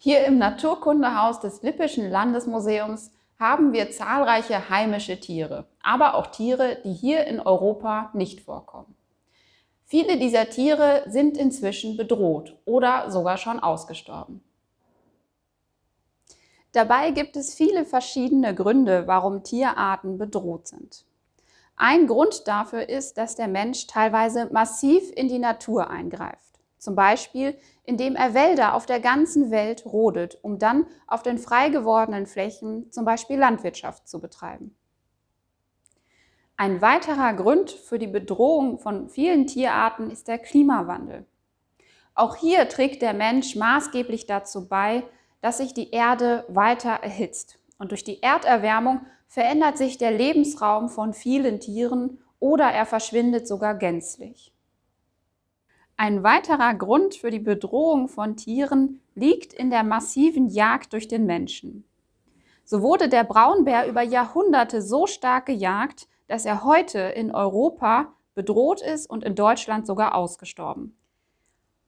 Hier im Naturkundehaus des Lippischen Landesmuseums haben wir zahlreiche heimische Tiere, aber auch Tiere, die hier in Europa nicht vorkommen. Viele dieser Tiere sind inzwischen bedroht oder sogar schon ausgestorben. Dabei gibt es viele verschiedene Gründe, warum Tierarten bedroht sind. Ein Grund dafür ist, dass der Mensch teilweise massiv in die Natur eingreift. Zum Beispiel, indem er Wälder auf der ganzen Welt rodet, um dann auf den frei gewordenen Flächen zum Beispiel Landwirtschaft zu betreiben. Ein weiterer Grund für die Bedrohung von vielen Tierarten ist der Klimawandel. Auch hier trägt der Mensch maßgeblich dazu bei, dass sich die Erde weiter erhitzt. Und durch die Erderwärmung verändert sich der Lebensraum von vielen Tieren oder er verschwindet sogar gänzlich. Ein weiterer Grund für die Bedrohung von Tieren liegt in der massiven Jagd durch den Menschen. So wurde der Braunbär über Jahrhunderte so stark gejagt, dass er heute in Europa bedroht ist und in Deutschland sogar ausgestorben.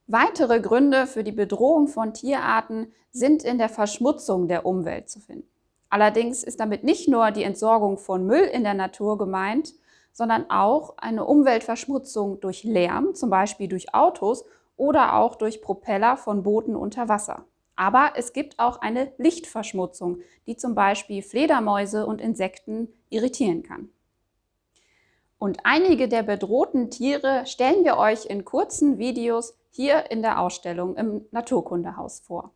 Weitere Gründe für die Bedrohung von Tierarten sind in der Verschmutzung der Umwelt zu finden. Allerdings ist damit nicht nur die Entsorgung von Müll in der Natur gemeint, sondern auch eine Umweltverschmutzung durch Lärm, zum Beispiel durch Autos oder auch durch Propeller von Booten unter Wasser. Aber es gibt auch eine Lichtverschmutzung, die zum Beispiel Fledermäuse und Insekten irritieren kann. Und einige der bedrohten Tiere stellen wir euch in kurzen Videos hier in der Ausstellung im Naturkundehaus vor.